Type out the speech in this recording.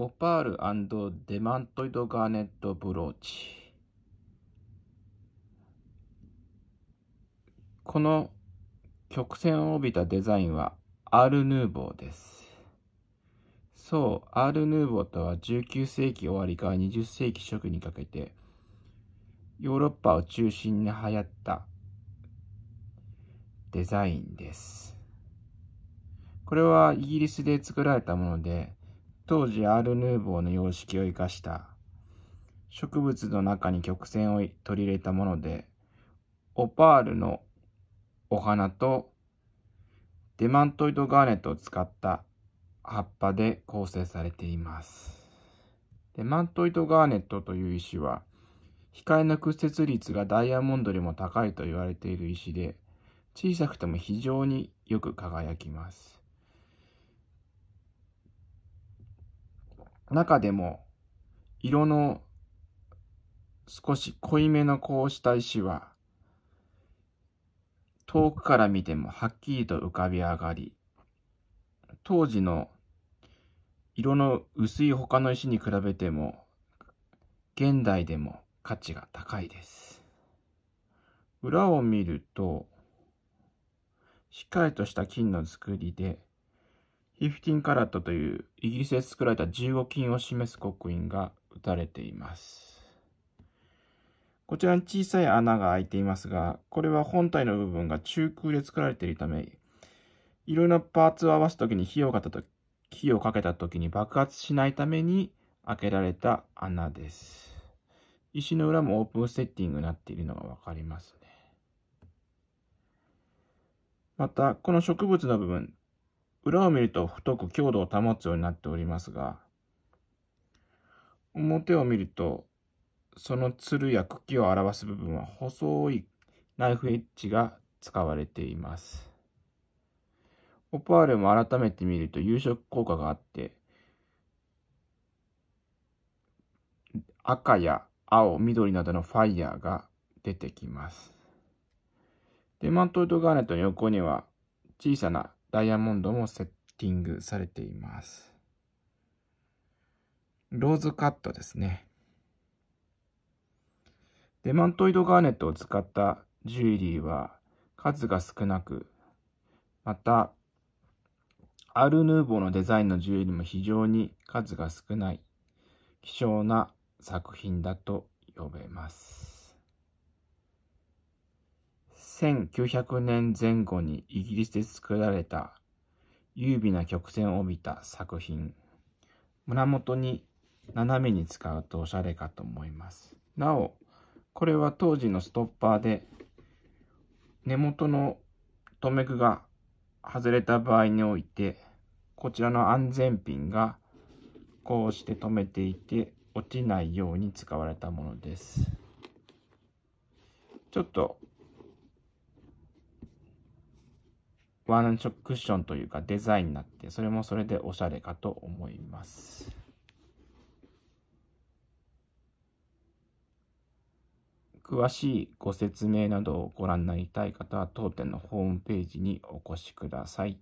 オパールデマントイドガーネットブローチ。この曲線を帯びたデザインはアール・ヌーボーです。そう、アール・ヌーボーとは19世紀終わりから20世紀初期にかけてヨーロッパを中心に流行ったデザインです。これはイギリスで作られたもので当時アール・ヌーボーの様式を生かした植物の中に曲線を取り入れたものでオパールのお花とデマントイドガーネットを使った葉っぱで構成されていますデマントイドガーネットという石は光の屈折率がダイヤモンドよりも高いと言われている石で小さくても非常によく輝きます中でも色の少し濃いめのこうした石は遠くから見てもはっきりと浮かび上がり当時の色の薄い他の石に比べても現代でも価値が高いです裏を見るとしっかりとした金の作りで15カラットというイギリスで作られた15金を示す刻印が打たれています。こちらに小さい穴が開いていますが、これは本体の部分が中空で作られているため、いろいろなパーツを合わすときに火をかけたときに爆発しないために開けられた穴です。石の裏もオープンセッティングになっているのがわかりますね。また、この植物の部分、裏を見ると太く強度を保つようになっておりますが、表を見ると、そのつるや茎を表す部分は細いナイフエッジが使われています。オパールも改めて見ると夕食効果があって、赤や青、緑などのファイヤーが出てきます。デマントイドガーネットの横には小さなダイヤモンドもセッティングされています。ローズカットですね。デマントイドガーネットを使ったジュエリーは数が少なく、また、アルヌーボーのデザインのジュエリーも非常に数が少ない、希少な作品だと呼べます。1900年前後にイギリスで作られた優美な曲線を帯びた作品。胸元に斜めに使うとおしゃれかと思います。なお、これは当時のストッパーで根元の留め具が外れた場合においてこちらの安全ピンがこうして留めていて落ちないように使われたものです。ちょっとワンョクッションというかデザインになって、それもそれでおしゃれかと思います。詳しいご説明などをご覧になりたい方は当店のホームページにお越しください。